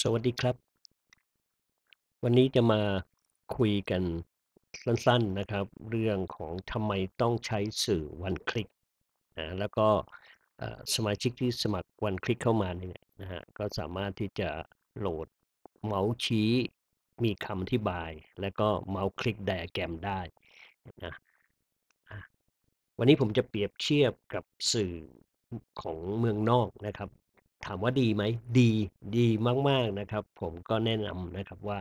สวัสดีครับ วันนี้จะมาคุยกันสั้นๆนะครับ เรื่องของทำไมต้องใช้สื่อวันคลิกนะแล้วก็สมาชิกที่สมัครวันคลิกเข้ามาเนี่ยนะฮะก็สามารถที่จะโหลดเมาส์ชี้มีคำที่บาย แล้วก็เมาส์คลิกไดอะแกรมได้นะวันนี้ผมจะเปรียบเทียบกับสื่อของเมืองนอกนะครับถามว่าดีไหมดีดีมากๆนะครับผมก็แนะนำนะครับว่า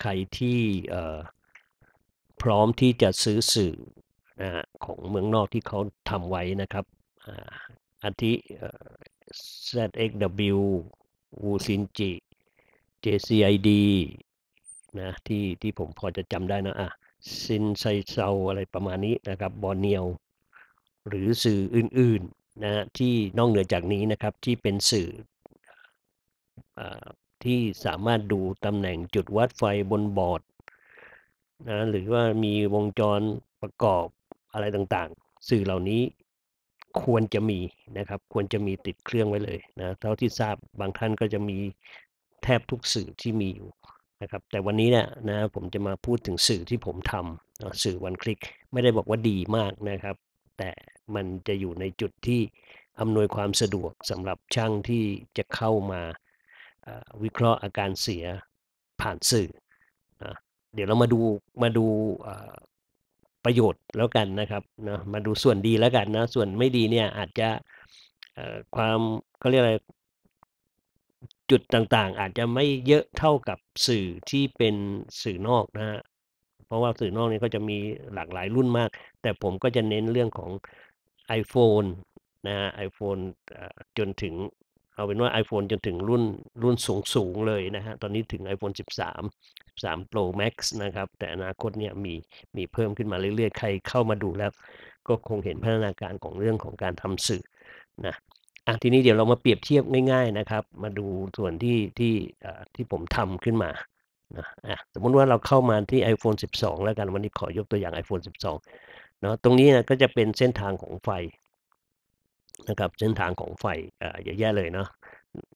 ใครที่พร้อมที่จะซื้อสื่อนะของเมืองนอกที่เขาทำไว้นะครับอาทิ ZXW วูซินจิ JCID นะที่ที่ผมพอจะจำได้นะอ่ะซินไซเซาอะไรประมาณนี้นะครับบอเนียวหรือสื่ออื่นนะฮะที่นอกเหนือจากนี้นะครับที่เป็นสื่ออที่สามารถดูตำแหน่งจุดวัดไฟบนบอร์ด นะ หรือว่ามีวงจรประกอบอะไรต่างๆ สื่อเหล่านี้ควรจะมีนะครับ ควรจะมีติดเครื่องไว้เลยนะเท่าที่ทราบบางท่านก็จะมีแทบทุกสื่อที่มีอยู่นะครับ แต่วันนี้เนี่ยนะ ผมจะมาพูดถึงสื่อที่ผมทำสื่อวันคลิกไม่ได้บอกว่าดีมากนะครับ แต่มันจะอยู่ในจุดที่อำนวยความสะดวกสำหรับช่างที่จะเข้ามาวิเคราะห์อาการเสียผ่านสื่อเดี๋ยวเรามาดูมาดูประโยชน์แล้วกันนะครับนะมาดูส่วนดีแล้วกันนะ ส่วนไม่ดีเนี่ยอาจจะความเขาเรียกอะไรจุดต่างๆอาจจะไม่เยอะเท่ากับสื่อที่เป็นสื่อนอกนะฮะเพราะว่าสื่อนอกนี่ก็จะมีหลากหลายรุ่นมาก แต่ผมก็จะเน้นเรื่องของไอโฟนนะฮะไอโฟนจนถึงเอาเป็นว่า iPhone จนถึงรุ่นรุ่นสูงสูงเลยนะฮะตอนนี้ถึง iPhone 13 13 Pro Max นะครับ แต่อนาคตเนี่ยมีมีเพิ่มขึ้นมาเรื่อยๆ ใครเข้ามาดูแล้ว ก็คงเห็นพัฒนาการของเรื่องของการทำสื่อ นะอ่ะทีนี้เดี๋ยวเรามาเปรียบเทียบง่ายๆนะครับ มาดูส่วนที่ที่ที่ผมทำขึ้นมานะสมมติว่าเราเข้ามาที่ iPhone 12 แล้วกันวันนี้ขอยกตัวอย่าง iPhone 12เนาะตรงนี้นะก็จะเป็นเส้นทางของไฟนะครับ เส้นทางของไฟอ่าเยอะแยะเลยเนาะ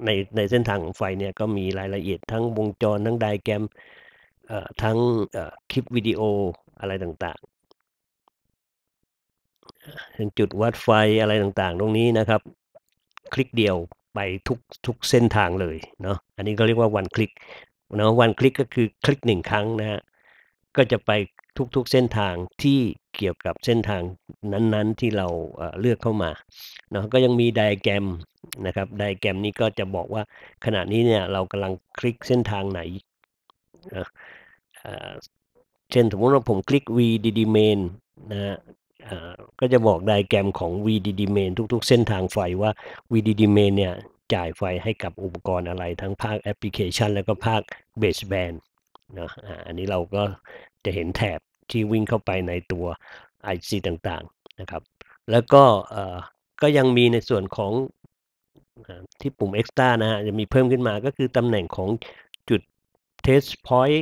ในในเส้นทางของไฟเนี่ยก็มีรายละเอียดทั้งวงจร ทั้งไดแกรมเอ่อทั้งเอ่อคลิปวิดีโออะไรต่างๆถึงจุดวัดไฟอะไรต่าง ๆ ตรงนี้นะครับ คลิกเดียวไปทุกทุกเส้นทางเลยเนาะอันนี้ก็เรียกว่าวันคลิกเนาะวันคลิกก็คือคลิกหนึ่งครั้งนะฮะก็จะไปทุกๆ เส้นทางที่เกี่ยวกับเส้นทางนั้นๆที่เราเลือกเข้ามาเนาะก็ยังมีไดแกรมนะครับไดแกรมนี้ก็จะบอกว่า ขณะนี้เนี่ยเรากำลังคลิกเส้นทางไหน เช่นสมมติว่าผมคลิก VDD main นะฮะก็จะบอกไดแกรมของ VDD main ทุกๆ เส้นทางไฟว่า VDD main เนี่ยจ่ายไฟให้กับอุปกรณ์อะไร ทั้งภาคแอปพลิเคชันแล้วก็ภาคเบสแบนด์นะอันนี้เราก็จะเห็นแถบที่วิ่งเข้าไปในตัว IC ต่างๆนะครับ แล้วก็ก็ยังมีในส่วนของที่ปุ่ม Extra นะฮะจะมีเพิ่มขึ้นมาก็คือตำแหน่งของจุด Test Point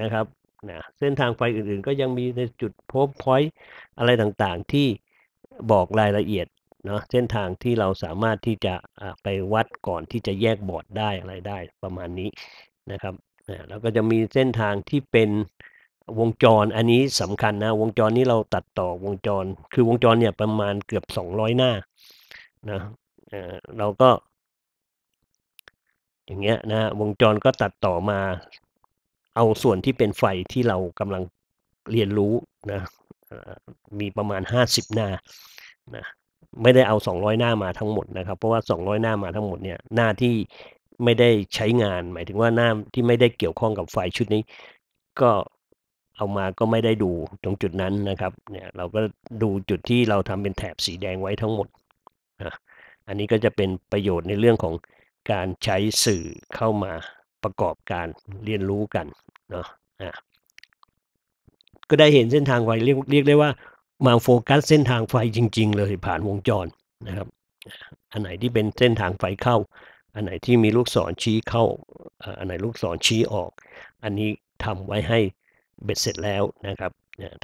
นะครับนะเส้นทางไฟอื่นๆ ก็ยังมีในจุด Probe Point อะไรต่างๆ ที่บอกรายละเอียดเนาะเส้นทางที่เราสามารถที่จะไปวัดก่อนที่จะแยกบอร์ดได้อะไรได้ประมาณนี้นะครับแล้วก็จะมีเส้นทางที่เป็นวงจร อันนี้สำคัญนะ วงจร นี้เราตัดต่อวงจร คือวงจรเนี่ยประมาณเกือบสองร้อยหน้า นะเราก็ อย่างเงี้ย นะ วงจรก็ตัดต่อมา เอาส่วนที่เป็นไฟที่เรากำลังเรียนรู้นะมีประมาณห้าสิบหน้านะไม่ได้เอาสองร้อยหน้ามาทั้งหมดนะครับเพราะว่าสองร้อยหน้ามาทั้งหมดเนี่ย หน้าที่ไม่ได้ใช้งานหมายถึงว่าหน้าที่ไม่ได้เกี่ยวข้องกับไฟชุดนี้ ก็เอามาก็ไม่ได้ดูตรงจุดนั้นนะครับ เนี่ย เราก็ดูจุดที่เราทำเป็นแถบสีแดงไว้ทั้งหมดอันนี้ก็จะเป็นประโยชน์ในเรื่องของการใช้สื่อเข้ามาประกอบการเรียนรู้กันเนาะก็ได้เห็นเส้นทางไฟเรียก เรียกได้ว่ามาโฟกัสเส้นทางไฟจริง ๆ เลย ผ่านวงจรนะครับอันไหนที่เป็นเส้นทางไฟเข้าอันไหนที่มีลูกศรชี้เข้า อันไหนลูกศรชี้ออก อันนี้ทำไว้ให้เบ็ดเสร็จแล้วนะครับ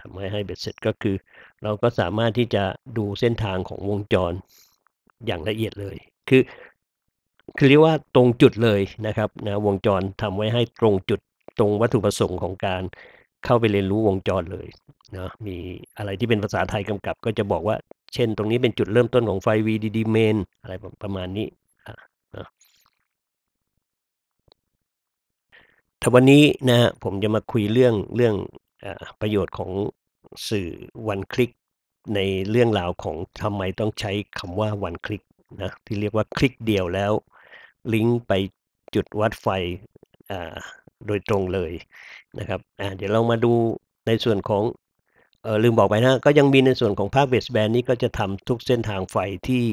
ทำไว้ให้เบ็ดเสร็จ ก็คือเราก็สามารถที่จะดูเส้นทางของวงจรอย่างละเอียดเลย คือคือเรียกว่าตรงจุดเลยนะครับนะวงจรทำไว้ให้ตรงจุดตรงวัตถุประสงค์ของการเข้าไปเรียนรู้วงจรเลยนะมีอะไรที่เป็นภาษาไทยกำกับ ก็จะบอกว่า เช่น ตรงนี้เป็นจุดเริ่มต้นของไฟ VDD main อะไรประมาณนี้ถ้าวันนี้นะฮะผมจะมาคุยเรื่องเรื่องอประโยชน์ของสื่อวันคลิก ในเรื่องราวของทำไมต้องใช้คำว่าวันคลิกนะที่เรียกว่าคลิกเดียวแล้ว ลิงก์ไปจุดวัดไฟโดยตรงเลยนะครับเดี๋ยวเรามาดูในส่วนของออลืมบอกไปนะก็ยังมีในส่วนของภาคเบสแบนนี้ก็จะทำทุกเส้นทางไฟที่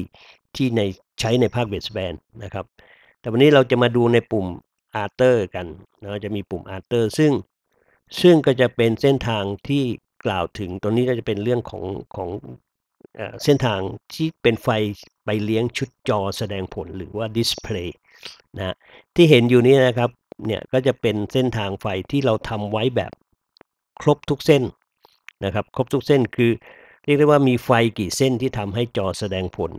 ที่ในใช้ในภาคเบสแบนนะครับ แต่วันนี้เราจะมาดูในปุ่มอาร์เตอร์กันนะจะมีปุ่มอาร์เตอร์ ซึ่ง ซึ่งก็จะเป็นเส้นทางที่กล่าวถึงตัวนี้ก็จะเป็นเรื่องของของเส้นทางที่เป็นไฟไปเลี้ยงชุดจอแสดงผลหรือว่าดิสเพลย์นะ ที่เห็นอยู่นี้นะครับ เนี่ยก็จะเป็นเส้นทางไฟที่เราทำไว้แบบครบทุกเส้นนะครับ ครบทุกเส้นคือ เรียกได้ว่ามีไฟกี่เส้นที่ทำให้จอแสดงผล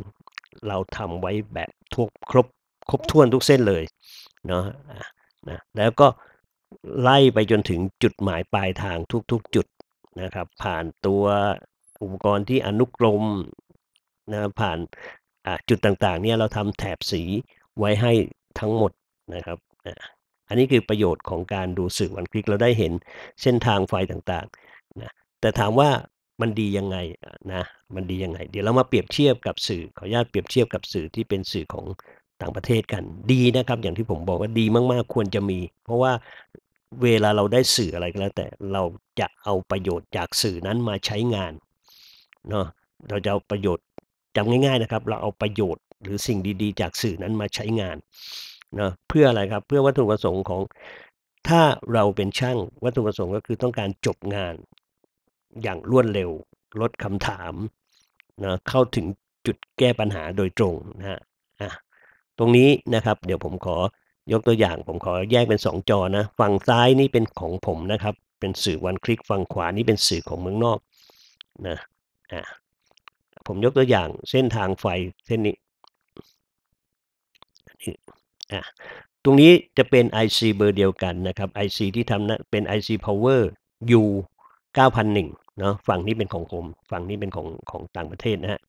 เราทำไว้แบบทุกครบ ครบถ้วนทุกเส้นเลยเนาะนะ แล้วก็ไล่ไปจนถึงจุดหมายปลายทางทุกๆจุดนะครับ ผ่านตัวอุปกรณ์ที่อนุกรมนะ ผ่านจุดต่างๆ เนี่ยเราทำแถบสีไว้ให้ทั้งหมดนะครับอันนี้คือประโยชน์ของการดูสื่อวันคลิกเราได้เห็นเส้นทางไฟต่างๆ นะ แต่ถามว่ามันดียังไงนะ มันดียังไง เดี๋ยวเรามาเปรียบเทียบกับสื่อขออนุญาตเปรียบเทียบกับสื่อที่เป็นสื่อของต่างประเทศกันดีนะครับ อย่างที่ผมบอกว่าดีมาก ๆ ควรจะมี เพราะว่าเวลาเราได้สื่ออะไรก็แล้ว แต่เราจะเอาประโยชน์จากสื่อนั้นมาใช้งานเนาะเราจะเอาประโยชน์จำง่ายๆนะครับ เราเอาประโยชน์หรือสิ่งดี ๆ จากสื่อนั้นมาใช้งานเนาะเพื่ออะไรครับ เพื่อวัตถุประสงค์ของถ้าเราเป็นช่าง วัตถุประสงค์ ก็คือต้องการจบงาน อย่างรวดเร็ว ลดคำถามนะเข้าถึงจุดแก้ปัญหาโดยตรงนะฮะตรงนี้นะครับเดี๋ยวผมขอยกตัวอย่าง ผมขอแยกเป็น2จอนะฝั่งซ้ายนี่เป็นของผมนะครับ เป็นสื่อวันคลิกฝั่งขวานี่เป็นสื่อของเมืองนอก นะอ่าผมยกตัวอย่างเส้นทางไฟเส้นนี้อ่าตรงนี้จะเป็น IC เบอร์เดียวกันนะครับ IC ที่ทำนะเป็น IC Power U 9001เนาะฝั่งนี้เป็นของผมฝั่งนี้เป็นของของต่างประเทศนะฮะ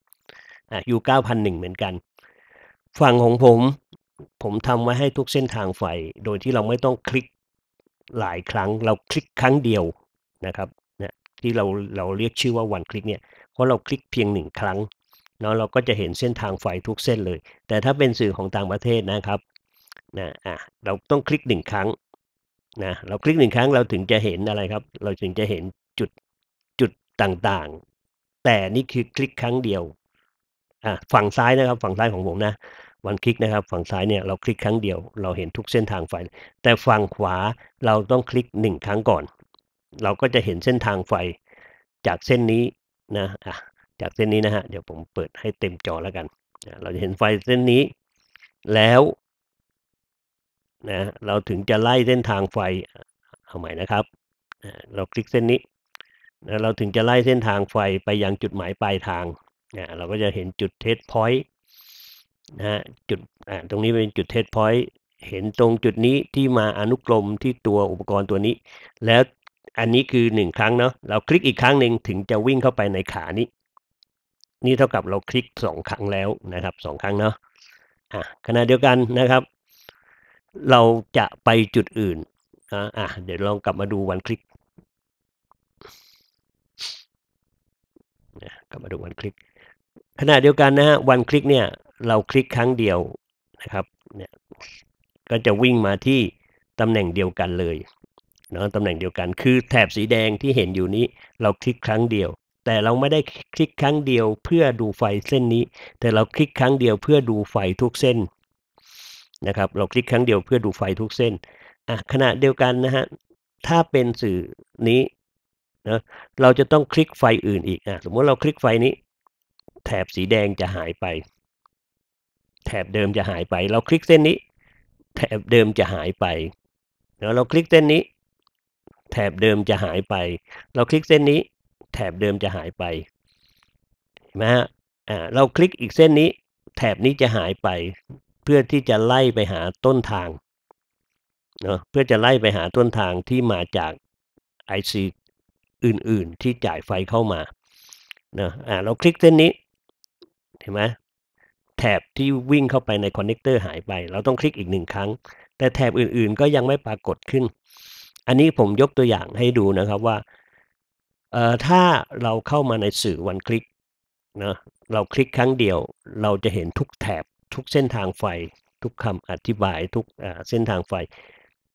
อ่า U 9001เหมือนกันฝั่งของผม ผมทำไว้ให้ทุกเส้นทางไฟ โดยที่เราไม่ต้องคลิกหลายครั้ง เราคลิกครั้งเดียวนะครับนะที่เราเราเรียกชื่อว่าวันคลิกเนี่ย เพราะเราคลิกเพียงหนึ่งครั้งเนาะเราก็จะเห็นเส้นทางไฟทุกเส้นเลย แต่ถ้าเป็นสื่อของต่างประเทศนะครับนะอ่ะเราต้องคลิกหนึ่งครั้ง นะ เราคลิกหนึ่งครั้งเราถึงจะเห็นอะไรครับ เราถึงจะเห็นจุดจุดต่างๆ แต่นี่คือคลิกครั้งเดียวอ่ะฝั่งซ้ายนะครับ ฝั่งซ้ายของผมนะวันคลิกนะครับฝั่งซ้ายเนี่ย เราคลิกครั้งเดียวเราเห็นทุกเส้นทางไฟ แต่ฝั่งขวาเราต้องคลิก1ครั้งก่อน เราก็จะเห็นเส้นทางไฟจากเส้นนี้นะอ่ะจากเส้นนี้นะฮะเดี๋ยวผมเปิดให้เต็มจอแล้วกันเราจะเห็นไฟเส้นนี้ แล้วนะเราถึงจะไล่เส้นทางไฟเอาใหม่นะครับเราคลิกเส้นนี้เราถึงจะไล่เส้นทางไฟไปยังจุดหมายปลายทางนะเราก็จะเห็นจุดเทสพอยต์นะฮะจุดอ่าตรงนี้เป็นจุดเทสพอยต์เห็นตรงจุดนี้ที่มาอนุกรมที่ตัวอุปกรณ์ตัวนี้ แล้วอันนี้คือ 1 ครั้งเนาะเราคลิกอีกครั้งหนึ่งถึงจะวิ่งเข้าไปในขานี้ นี่เท่ากับเราคลิก 2 ครั้งแล้วนะครับ2ครั้งเนาะอ่ะขณะเดียวกันนะครับ เราจะไปจุดอื่นอ่ะเดี๋ยวลองกลับมาดูวันคลิกกลับมาดูวันคลิกขณะเดียวกันนะฮะวันคลิกเนี่ยเราคลิกครั้งเดียวนะครับเนี่ยก็จะวิ่งมาที่ตำแหน่งเดียวกันเลยนะตำแหน่งเดียวกัน คือ แถบสีแดงที่เห็นอยู่นี้ เราคลิกครั้งเดียว แต่เราไม่ได้คลิกครั้งเดียวเพื่อดูไฟเส้นนี้ แต่เราคลิกครั้งเดียวเพื่อดูไฟทุกเส้นนะครับเราคลิกครั้งเดียวเพื่อดูไฟทุกเส้นอ่ะขณะเดียวกันนะฮะถ้าเป็นสื่อนี้นะเราจะต้องคลิกไฟอื่นอีกอ่ะสมมติเราคลิกไฟนี้แถบสีแดงจะหายไป แถบเดิมจะหายไป เราคลิกเส้นนี้แถบเดิมจะหายไปแล้วเราคลิกเส้นนี้ แถบเดิมจะหายไป เราคลิกเส้นนี้ แถบเดิมจะหายไปเห็นไหมฮะอ่า เราคลิกอีกเส้นนี้ แถบนี้จะหายไป เพื่อที่จะไล่ไปหาต้นทางเนาะเพื่อจะไล่ไปหาต้นทางที่มาจากไอซีอื่นๆ ที่จ่ายไฟเข้ามานะอ่าเราคลิกเส้นนี้เห็นไหมแถบที่วิ่งเข้าไปในคอนเนคเตอร์หายไป เราต้องคลิกอีกหนึ่งครั้ง แต่แถบอื่นๆก็ยังไม่ปรากฏขึ้น อันนี้ผมยกตัวอย่างให้ดูนะครับว่าถ้าเราเข้ามาในสื่อวันคลิกนะเราคลิกครั้งเดียวเราจะเห็นทุกแถบทุกเส้นทางไฟ ทุกคำอธิบายทุกเส้นทางไฟ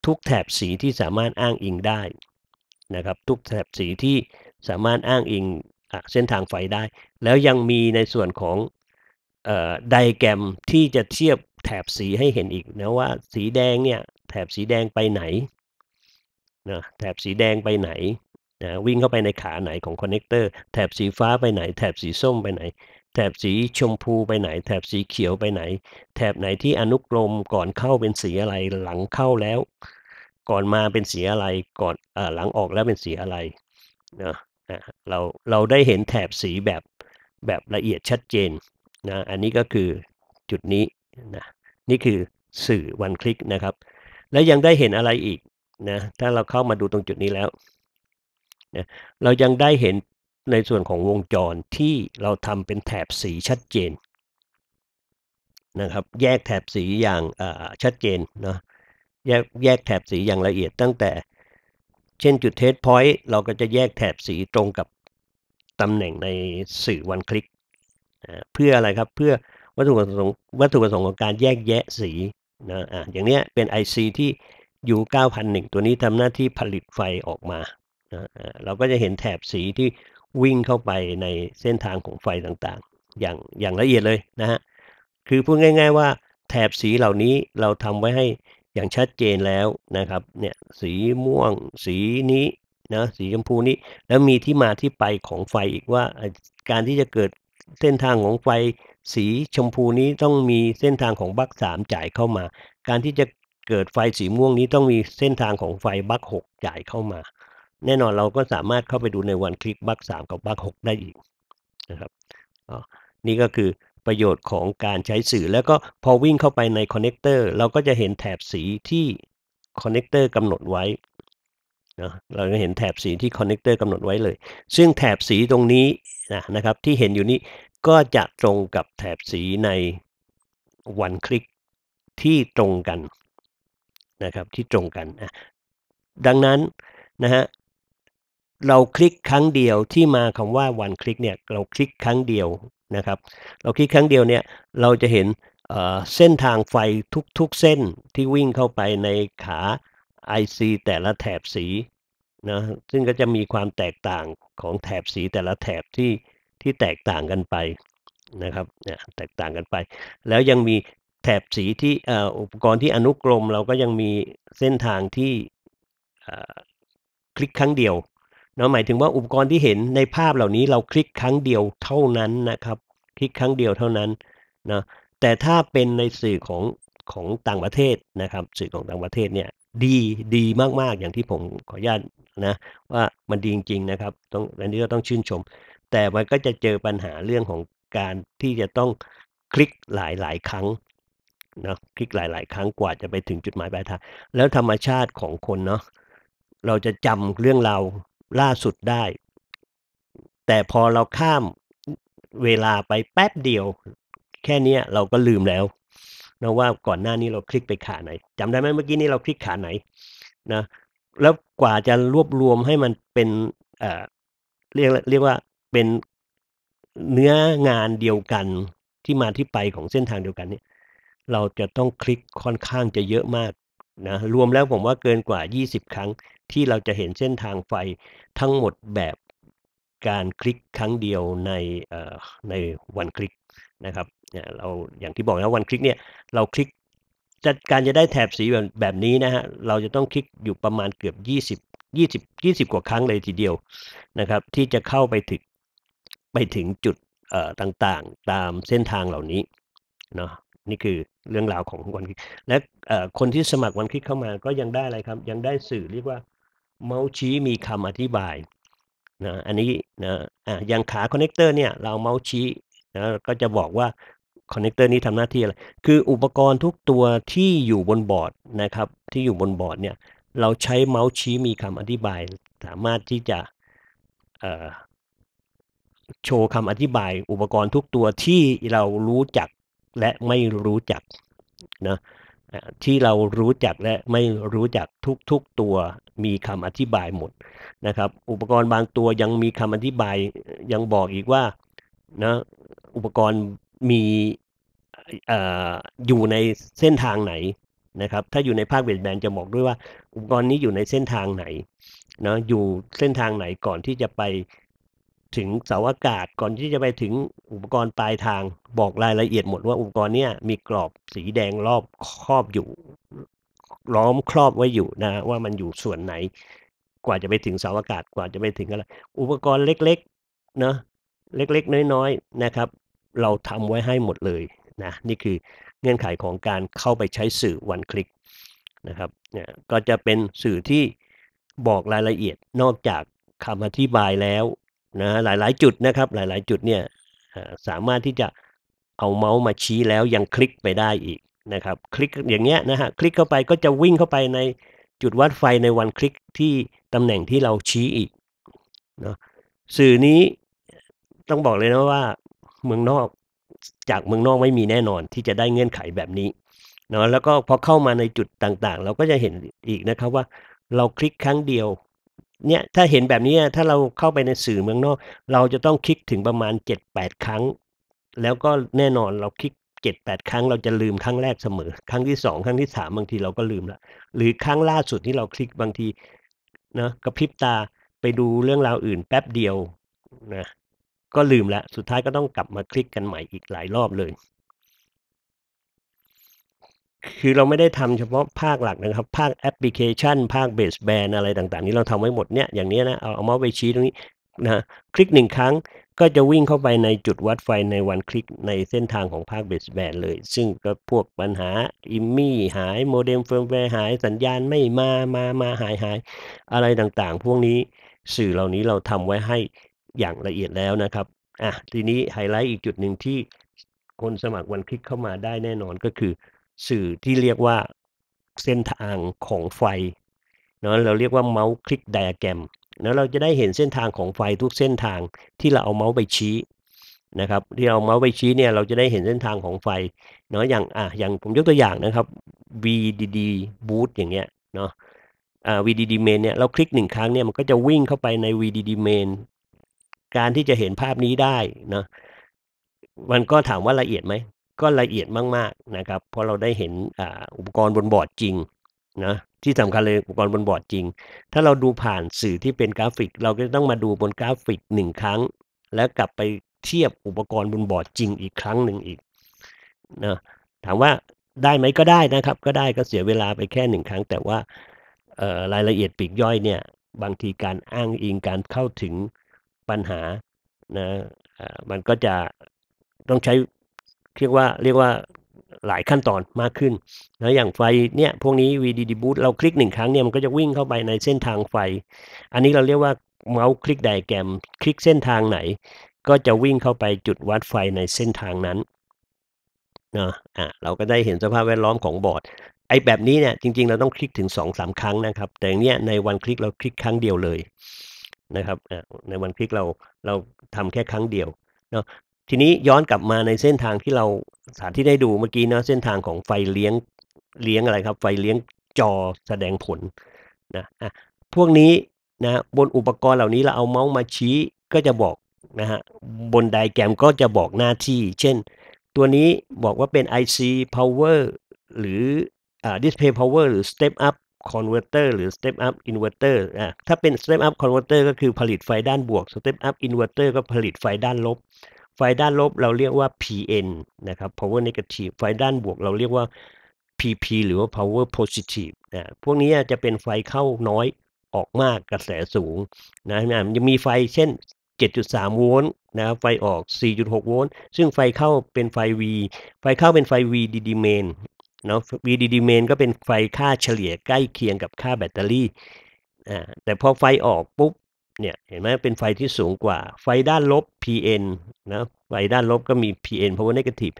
ทุกแถบสีที่สามารถอ้างอิงได้ นะครับ ทุกแถบสีที่สามารถอ้างอิงเส้นทางไฟได้ แล้วยังมีในส่วนของไดแกรมที่จะเทียบแถบสีให้เห็นอีกนะว่าสีแดงเนี่ยแถบสีแดงไปไหนนะแถบสีแดงไปไหนนะวิ่งเข้าไปในขาไหนของคอนเนคเตอร์ แถบสีฟ้าไปไหน แถบสีส้มไปไหน แถบสีชมพูไปไหน แถบสีเขียวไปไหน แถบไหนที่อนุกรมก่อนเข้าเป็นสีอะไรหลังเข้าแล้ว ก่อนมาเป็นสีอะไรก่อนอหลังออกแล้วเป็นสีอะไรนะเราเราได้เห็นแถบสีแบบแบบละเอียดชัดเจนนะอันนี้ก็คือจุดนี้นะนี่คือสื่อวันคลิกนะครับ และยังได้เห็นอะไรอีกนะ ถ้าเราเข้ามาดูตรงจุดนี้แล้วนะเรายังได้เห็นในส่วนของวงจรที่เราทำเป็นแถบสีชัดเจน นะครับ แยกแถบสีอย่างชัดเจนเนาะ แยกแยกแถบสีอย่างละเอียดตั้งแต่ เช่นจุดเทสพอยต์เราก็จะแยกแถบสีตรงกับตำแหน่งในสื่อวันคลิกเพื่ออะไรครับเพื่อวัตถุประสงค์วัตถุประสงค์ของการแยกแยะสีนะอ่าอย่างเนี้ยเป็น IC ที่อยู่9001ตัวนี้ทำหน้าที่ผลิตไฟออกมานะเราก็จะเห็นแถบสีที่วิ่งเข้าไปในเส้นทางของไฟต่างๆ อย่างอย่างละเอียดเลยนะฮะคือพูดง่าย ๆ ว่าแถบสีเหล่านี้เราทำไว้ให้อย่างชัดเจนแล้วนะครับเนี่ยสีม่วง สีนี้นะสีชมพูนี้ แล้วมีที่มาที่ไปของไฟอีกว่าการที่จะเกิดเส้นทางของไฟสีชมพูนี้ต้องมีเส้นทางของบัคสามจ่ายเข้ามา การที่จะเกิดไฟสีม่วงนี้ต้องมีเส้นทางของไฟบัคหกจ่ายเข้ามา แน่นอนเราก็สามารถเข้าไปดูในวันคลิกบัคสามกับบัคหกได้อีกนะครับนี่ก็คือประโยชน์ของการใช้สื่อแล้วก็พอวิ่งเข้าไปในคอนเนคเตอร์ เราก็จะเห็นแถบสีที่คอนเนคเตอร์กำหนดไว้นะเราจะเห็นแถบสีที่คอนเนคเตอร์กำหนดไว้เลย ซึ่งแถบสีตรงนี้นะนะครับ ที่เห็นอยู่นี้ก็จะตรงกับแถบสีในวันคลิกที่ตรงกันนะครับที่ตรงกันนะดังนั้นนะฮะเราคลิกครั้งเดียวที่มาคำว่าวันคลิกเนี่ย เราคลิกครั้งเดียวนะครับ เราคลิกครั้งเดียวเนี่ย เราจะเห็นเส้นทางไฟทุกๆเส้นที่วิ่งเข้าไปในขา IC แต่ละแถบสีนะ ซึ่งก็จะมีความแตกต่างของแถบสีแต่ละแถบที่ที่แตกต่างกันไปนะครับแตกต่างกันไป แล้วยังมีแถบสีที่อุปกรณ์ที่อนุกรมเราก็ยังมีเส้นทางที่คลิกครั้งเดียวเนาะหมายถึงว่าอุปกรณ์ที่เห็นในภาพเหล่านี้ เราคลิกครั้งเดียวเท่านั้นนะครับ คลิกครั้งเดียวเท่านั้นนะแต่ถ้าเป็นในสื่อของของต่างประเทศนะครับ สื่อของต่างประเทศเนี่ยดีดีมากๆ อย่างที่ผมขออนุญาตนะ ว่ามันดีจริงๆนะครับ ต้องอันนี้ก็ต้องชื่นชมแต่มันก็จะเจอปัญหาเรื่องของการที่จะต้องคลิกหลายๆครั้งนะคลิกหลายๆครั้งกว่าจะไปถึงจุดหมายปลายทางแล้วธรรมชาติของคนเนาะเราจะจำเรื่องราวล่าสุดได้ แต่พอเราข้ามเวลาไปแป๊บเดียว แค่นี้เราก็ลืมแล้วนะว่าก่อนหน้านี้เราคลิกไปขาไหน จำได้ไหมเมื่อกี้นี้เราคลิกขาไหน นะ แล้วกว่าจะรวบรวมให้มันเป็นเอ่อเรียกเรียกว่าเป็นเนื้องานเดียวกันที่มาที่ไปของเส้นทางเดียวกันเนี่ย เราจะต้องคลิกค่อนข้างจะเยอะมากนะ รวมแล้วผมว่าเกินกว่า 20 ครั้งที่เราจะเห็นเส้นทางไฟทั้งหมดแบบการคลิกครั้งเดียวในในวันคลิกนะครับเนี่ยเราอย่างที่บอกแนะววันคลิกเนี่ย เราคลิก จัดการจะได้แถบสีแบบแบบนี้นะฮะ เราจะต้องคลิกอยู่ประมาณเกือบ20 20 20กว่าครั้งเลยทีเดียวนะครับ ที่จะเข้าไปถึงไปถึงจุดต่างๆตามเส้นทางเหล่านี้เนาะนี่คือเรื่องราวของวันคลิก และคนที่สมัครวันคลิกเข้ามาก็ยังได้อะไรครับ ยังได้สื่อเรียกว่า เมาส์ชี้มีคำอธิบายนะอันนี้นะอ่ะอย่างขาคอนเนคเตอร์เนี่ยเราเมาส์ชี้นะก็จะบอกว่าคอนเนคเตอร์นี้ทำหน้าที่อะไร คืออุปกรณ์ทุกตัวที่อยู่บนบอร์ดนะครับ ที่อยู่บนบอร์ด เนี่ย เราใช้เมาส์ชี้มีคำอธิบาย สามารถที่จะโชว์คำอธิบาย อุปกรณ์ทุกตัวที่เรารู้จักและไม่รู้จักนะ ที่เรารู้จักและไม่รู้จักทุกๆตัวมีคำอธิบายหมดนะครับ อุปกรณ์บางตัวยังมีคำอธิบายยังบอกอีกว่า นะ อุปกรณ์มีอยู่ในเส้นทางไหนนะครับ ถ้าอยู่ในภาคเบทแบนจะบอกด้วยว่า อุปกรณ์นี้อยู่ในเส้นทางไหน เนาะอยู่เส้นทางไหนก่อนที่จะไปถึงเสาอากาศก่อนที่จะไปถึงอุปกรณ์ปลายทางบอกรายละเอียดหมดว่าอุปกรณ์เนี้ยมีกรอบสีแดงรอบครอบอยู่ล้อมครอบไว้อยู่นะ ว่ามันอยู่ส่วนไหน กว่าจะไปถึงเสาอากาศกว่าจะไปถึงอะไรอุปกรณ์เล็กๆเนาะเล็กๆน้อยๆนะครับเราทำไว้ให้หมดเลยนะนี่คือเงื่อนไขของการเข้าไปใช้สื่อวันคลิกนะครับเนี่ยก็จะเป็นสื่อที่บอกรายละเอียดนอกจากคำอธิบายแล้วนะหลายๆจุดนะครับ หลาย ๆจุดเนี่ยสามารถที่จะเอาเมาส์มาชี้แล้ว ยังคลิกไปได้อีกนะครับคลิกอย่างเงี้ยนะฮะคลิกเข้าไปก็จะวิ่งเข้าไปในจุดวัดไฟในวันคลิกที่ตำแหน่งที่เราชี้อีกเนาะสื่อนี้ต้องบอกเลยนะว่าเมืองนอกจากเมืองนอกไม่มีแน่นอนที่จะได้เงื่อนไขแบบนี้เนาะแล้วก็พอเข้ามาในจุดต่างๆ เราก็จะเห็นอีกนะครับ ว่าเราคลิกครั้งเดียว เนี่ย ถ้าเห็นแบบนี้ถ้าเราเข้าไปในสื่อเมืองนอก เราจะต้องคลิกถึงประมาณ7-8 ครั้ง แล้วก็แน่นอนเราคลิก 7-8 ครั้งเราจะลืมครั้งแรกเสมอ ครั้งที่2ครั้งที่3บางทีเราก็ลืมละหรือครั้งล่าสุดที่เราคลิกบางทีนะกระพริบตาไปดูเรื่องราวอื่นแป๊บเดียวนะก็ลืมแล้ว สุดท้ายก็ต้องกลับมาคลิกกันใหม่อีกหลายรอบเลย คือเราไม่ได้ทำเฉพาะภาคหลักนะครับ ภาคแอปพลิเคชัน ภาคเบสแบนอะไรต่างๆนี้เราทำไว้หมดเนี่ย อย่างนี้นะ เอาเอามาไปชี้ตรงนี้นะ คลิกหนึ่งครั้ง ก็จะวิ่งเข้าไปในจุดวัดไฟในวันคลิก ในเส้นทางของภาคเบสแบนเลย ซึ่งก็พวกปัญหาอิมมี่หายโมเด็มเฟิร์มแวร์หายสัญญาณไม่มา มา มาหายหายอะไรต่างๆ พวกนี้สื่อเหล่านี้เราทำไว้ให้อย่างละเอียดแล้วนะครับ อ่ะ ทีนี้ไฮไลท์อีกจุดหนึ่งที่คนสมัครวันคลิกเข้ามาได้แน่นอนก็คือ สื่อที่เรียกว่าเส้นทางของไฟ เนาะ เราเรียกว่าเมาส์คลิกไดอะแกรมแล้วเราจะได้เห็นเส้นทางของไฟทุกเส้นทางที่เราเอาเมาส์ไปชี้นะครับ ที่เราเมาส์ไปชี้เนี่ย เราจะได้เห็นเส้นทางของไฟ เนาะ อย่าง อ่ะ อย่างผมยกตัวอย่างนะครับ VDD boot อย่างเงี้ย เนาะ อ่า VDD main เนี่ย เราคลิกหนึ่งครั้งเนี่ยมันก็จะวิ่งเข้าไปใน VDD main การที่จะเห็นภาพนี้ได้นะมันก็ถามว่าละเอียดไหมก็ละเอียดมากๆนะครับเพราะเราได้เห็นอุปกรณ์บนบอร์ดจริงนะที่สำคัญเลยอุปกรณ์บนบอร์ดจริง ถ้าเราดูผ่านสื่อที่เป็นกราฟิก เราก็ต้องมาดูบนกราฟิกหนึ่งครั้ง แล้วกลับไปเทียบอุปกรณ์บนบอร์ดจริงอีกครั้งหนึ่งอีกนะถามว่าได้ไหมก็ได้นะครับ ก็ได้ก็เสียเวลาไปแค่หนึ่งครั้ง แต่ว่ารายละเอียดปีกย่อยเนี่ยบางทีการอ้างอิงการเข้าถึงปัญหา นะมันก็จะต้องใช้เรียกว่าเรียกว่าหลายขั้นตอนมากขึ้นนะอย่างไฟเนี่ยพวกนี้ VDD Boot เราคลิกหนึ่งครั้งเนี่ยมันก็จะวิ่งเข้าไปในเส้นทางไฟ อันนี้เราเรียกว่าเมาส์คลิกไดแกรม คลิกเส้นทางไหน ก็จะวิ่งเข้าไปจุดวัดไฟในเส้นทางนั้นนะอ่ะเราก็ได้เห็นสภาพแวดล้อมของบอร์ด ไอ้แบบนี้เนี่ย จริง ๆเราต้องคลิกถึง2-3ครั้งนะครับ แต่เนี้ยในวันคลิกเราคลิกครั้งเดียวเลยนะครับในวันคลิกเราเราทำแค่ครั้งเดียวเนาะทีนี้ย้อนกลับมาในเส้นทางที่เราสาธิตได้ดูเมื่อกี้นะเส้นทางของไฟเลี้ยงเลี้ยงอะไรครับ ไฟเลี้ยงจอแสดงผลนะะพวกนี้นะบนอุปกรณ์เหล่านี้เราเอาเมาส์มาชี้ก็จะบอกนะฮะบนไดแกรมก็จะบอกหน้าที่ เช่นตัวนี้บอกว่าเป็น IC power หรือ display power หรือ step up converter หรือ step up inverter อ่ะถ้าเป็น step up converter ก็คือผลิตไฟด้านบวก step up inverter ก็ผลิตไฟด้านลบ ไฟด้านลบเราเรียกว่า PN นะครับ power negative ไฟด้านบวกเราเรียกว่า PP หรือว่า power positive อ่ะพวกนี้จะเป็นไฟเข้าน้อยออกมากกระแสสูงนะนจะมีไฟเช่น 7.3โวลต์นะครับไฟออก4.6โวลต์ซึ่งไฟเข้าเป็นไฟ V ไฟเข้าเป็นไฟ VDD main เนาะ VDD main ก็เป็นไฟค่าเฉลี่ยใกล้เคียงกับค่าแบตเตอรี่อ่าแต่พอไฟออกปุ๊บ เนี่ย เห็นไหมเป็นไฟที่สูงกว่า ไฟด้านลบ PN นะ ไฟด้านลบก็มี PN power negative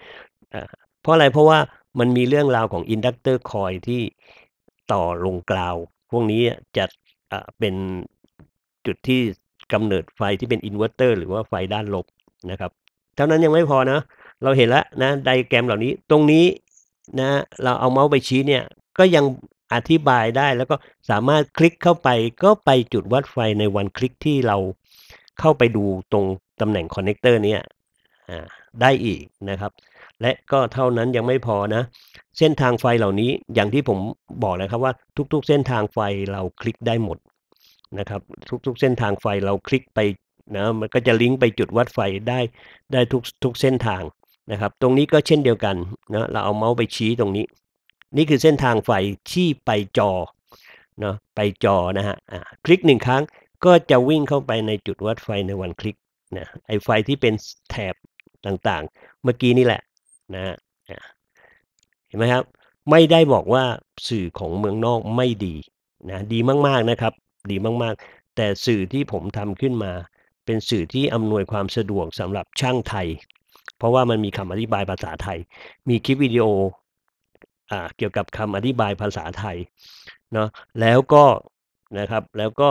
อ่า เพราะอะไร เพราะว่ามันมีเรื่องราวของอินดักเตอร์คอยที่ต่อลงกลาว พวกนี้จะะเป็นจุดที่กำเนิดไฟที่เป็นอินเวอร์เตอร์หรือว่าไฟด้านลบนะครับ เท่านั้นยังไม่พอนะ เราเห็นแล้วนะไดแกรมเหล่านี้ ตรงนี้นะฮะเราเอาเมาส์ไปชี้เนี่ย ก็ยังอธิบายได้แล้วก็สามารถคลิกเข้าไปก็ไปจุดวัดไฟในวันคลิกที่เราเข้าไปดูตรงตำแหน่งคอนเนคเตอร์เนี้ยได้อีกนะครับ และก็เท่านั้นยังไม่พอนะ เส้นทางไฟเหล่านี้อย่างที่ผมบอกเลยครับว่าทุกๆเส้นทางไฟเราคลิกได้หมดนะครับ ทุกๆ เส้นทางไฟเราคลิกไปนะมันก็จะลิงก์ไปจุดวัดไฟได้ได้ทุกทุกเส้นทางนะครับตรงนี้ก็เช่นเดียวกันนะ เราเอาเมาส์ไปชี้ตรงนี้ นี่คือเส้นทางไฟที่ไปจอเนาะไปจอนะฮะคลิกหนึ่งครั้ง ก็จะวิ่งเข้าไปในจุดวัดไฟ ในวันคลิกนะไอไฟที่เป็นแถบต่างๆ เมื่อกี้นี่แหละนะฮะเห็นไหมครับ ไม่ได้บอกว่าสื่อของเมืองนอกไม่ดีนะ ดีมากๆนะครับ ดีมากๆ แต่สื่อที่ผมทำขึ้นมาเป็นสื่อที่อำนวยความสะดวกสำหรับช่างไทยเพราะว่ามันมีคำอธิบายภาษาไทย มีคลิปวิดีโออเกี่ยวกับคำอธิบายภาษาไทย เนาะแล้วก็นะครับ แล้วก็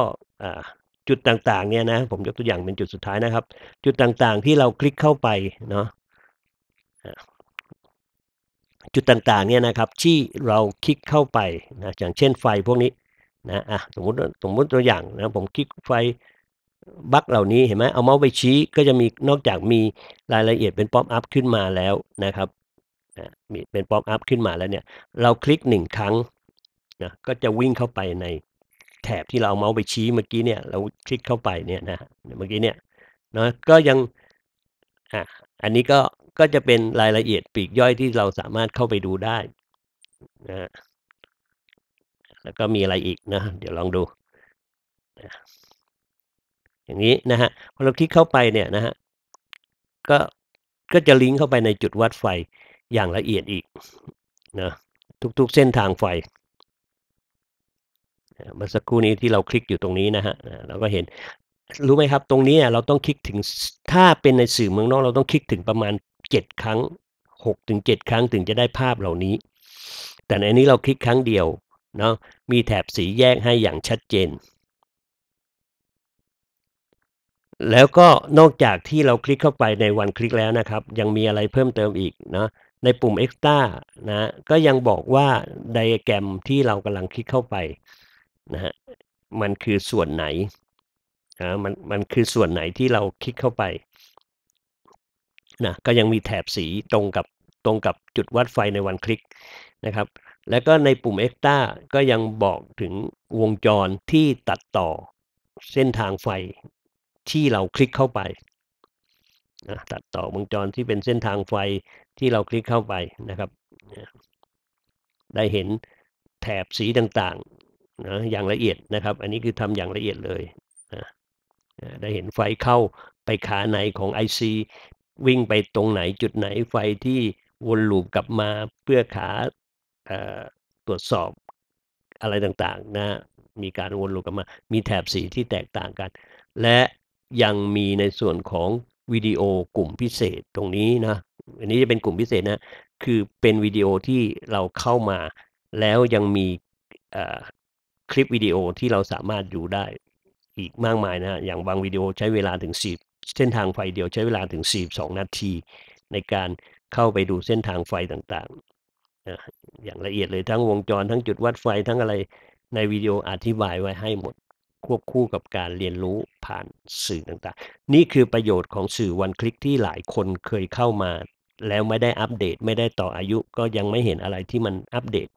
จุดต่างๆ เนี่ยนะ ผมยกตัวอย่างเป็นจุดสุดท้ายนะครับ จุดต่างๆ ที่เราคลิกเข้าไป เนาะจุดต่างๆ เนี่ยนะครับ ที่เราคลิกเข้าไปนะ อย่างเช่นไฟพวกนี้ นะอ่ะสมมติสมมติตัวอย่างนะ ผมคลิกไฟบั๊กเหล่านี้เห็นไหมเอาเมาส์ไปชี้ก็จะมีนอกจากมีรายละเอียดเป็นป๊อปอัพขึ้นมาแล้วนะครับมีเป็นป๊อปอัพขึ้นมาแล้วเนี่ยเราคลิกหนึ่งครั้งนะก็จะวิ่งเข้าไปในแถบที่เราเอาเมาส์ไปชี้เมื่อกี้เนี่ย เราคลิกเข้าไปเนี่ยนะเมื่อกี้เนี่ยนะก็ยังอ่ะอันนี้ก็ก็จะเป็นรายละเอียดปีกย่อยที่เราสามารถเข้าไปดูได้นะแล้วก็มีอะไรอีกนะเดี๋ยวลองดูอย่างนี้นะฮะพอเราคลิกเข้าไปเนี่ยนะฮะก็ก็จะลิงก์เข้าไปในจุดวัดไฟอย่างละเอียดอีก นะ ทุกๆเส้นทางไฟเมื่อสักครู่นี้ที่เราคลิกอยู่ตรงนี้นะฮะเราก็เห็นรู้ไหมครับ ตรงนี้เราต้องคลิกถึงถ้าเป็นในสื่อเมืองนอก เราต้องคลิกถึงประมาณ 7 ครั้ง6ถึง7ครั้งถึงจะได้ภาพเหล่านี้ แต่ในนี้เราคลิกครั้งเดียวเนาะมีแถบสีแยกให้อย่างชัดเจนแล้วก็นอกจากที่เราคลิกเข้าไปในวันคลิกแล้วนะครับ ยังมีอะไรเพิ่มเติมอีกนะในปุ่ม extra นะก็ยังบอกว่าไดอะแกรม ที่เรากำลังคลิกเข้าไปนะฮะมันคือส่วนไหนนะมันมันคือส่วนไหนที่เราคลิกเข้าไปนะก็ยังมีแถบสีตรงกับตรงกับจุดวัดไฟในวันคลิกนะครับ แล้วก็ในปุ่ม extra ก็ยังบอกถึงวงจรที่ตัดต่อเส้นทางไฟที่เราคลิกเข้าไปตัดต่อวงจรที่เป็นเส้นทางไฟที่เราคลิกเข้าไปนะครับได้เห็นแถบสีต่างๆนะอย่างละเอียดนะครับ อันนี้คือทำอย่างละเอียดเลยนะได้เห็นไฟเข้าไปขาไหนของ IC วิ่งไปตรงไหนจุดไหนไฟที่วนลูปกลับมาเพื่อขาตรวจสอบอะไรต่าง ๆ นะ มีการวนลูปกลับมา มีแถบสีที่แตกต่างกัน และยังมีในส่วนของวิดีโอกลุ่มพิเศษตรงนี้นะ อันนี้จะเป็นกลุ่มพิเศษนะ คือเป็นวิดีโอที่เราเข้ามา แล้วยังมีคลิปวิดีโอที่เราสามารถดูได้อีกมากมายนะอย่างบางวิดีโอใช้เวลาถึง10เส้นทางไฟเดียวใช้เวลาถึง42นาที ในการเข้าไปดูเส้นทางไฟต่างๆ อย่างละเอียดเลยทั้งวงจรทั้งจุดวัดไฟทั้งอะไรในวิดีโออธิบายไว้ให้หมดควบคู่กับการเรียนรู้ผ่านสื่อต่าง ๆ นี่คือประโยชน์ของสื่อ วันคลิกที่หลายคนเคยเข้ามา แล้วไม่ได้อัปเดตไม่ได้ต่ออายุ ก็ยังไม่เห็นอะไรที่มันอัปเดต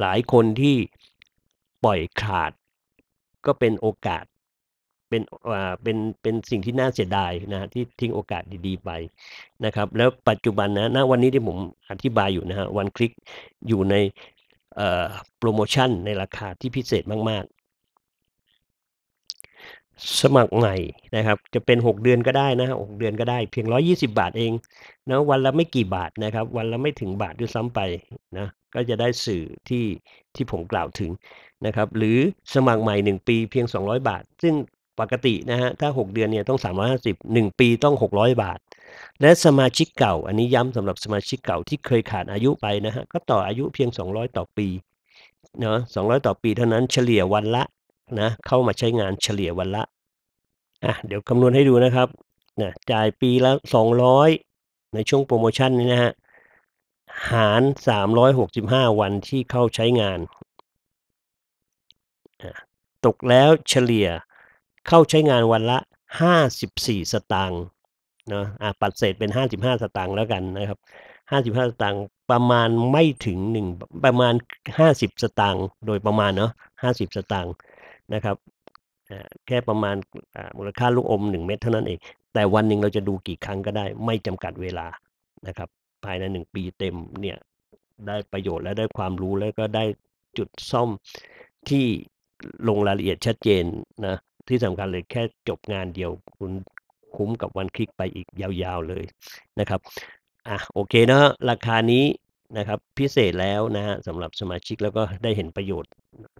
หลายคนที่ปล่อยขาด ก็เป็นโอกาสเป็นอ่าเป็นเป็นสิ่งที่น่าเสียดายนะฮะที่ทิ้งโอกาสดีๆ ไปนะครับ แล้วปัจจุบันนะณวันนี้ที่ผมอธิบายอยู่นะฮะวันคลิกอยู่ในโปรโมชั่นในราคาที่พิเศษมากสมัครใหม่นะครับ จะเป็น 6 เดือนก็ได้นะหกเดือนก็ได้ เพียง120 บาทเองนะวันละไม่กี่บาทนะครับ วันละไม่ถึงบาทด้วยซ้ำไปนะ ก็จะได้สื่อที่ที่ผมกล่าวถึงนะครับ หรือสมัครใหม่ 1 ปีเพียง 200 บาท ซึ่งปกตินะฮะถ้า 6 เดือนเนี่ยต้อง 350 1 ปีต้อง 600 บาท และสมาชิกเก่า อันนี้ย้ำสำหรับสมาชิกเก่าที่เคยขาดอายุไปนะฮะก็ต่ออายุเพียง 200ต่อปีเนาะสองต่อปีเท่านั้นเฉลี่ยวันละนะเข้ามาใช้งานเฉลี่ยวันละ อ่ะ เดี๋ยวคำนวณให้ดูนะครับนะจ่ายปีละ200 ในช่วงโปรโมชั่นนี้นะฮะหาร365วันที่เข้าใช้งาน ตกแล้วเฉลี่ยเข้าใช้งานวันละ54สตางค์นะอ่ะปัดเศษเป็น55สตางค์แล้วกันนะครับ55 สตางค์ประมาณไม่ถึง1ประมาณ 50 สตางค์โดยประมาณเนาะ50สตางค์นะครับแค่ประมาณมูลค่าลูกอม 1 เม็ดเท่านั้นเอง แต่วันหนึ่งเราจะดูกี่ครั้งก็ได้ ไม่จำกัดเวลานะครับ ภายใน1 ปีเต็มเนี่ย ได้ประโยชน์และได้ความรู้แล้วก็ได้จุดซ่อมที่ลงรายละเอียดชัดเจนนะที่สำคัญเลยแค่จบงานเดียวคุณคุ้มกับวันคลิกไปอีกยาวๆเลยนะครับอ่ะโอเคนะ ราคานี้นะครับพิเศษแล้วนะฮะสำหรับสมาชิกแล้วก็ได้เห็นประโยชน์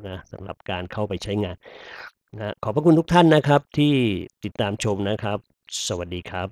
นะสำหรับการเข้าไปใช้งานนะขอบพระคุณทุกท่านนะครับ ที่ติดตามชมนะครับ สวัสดีครับ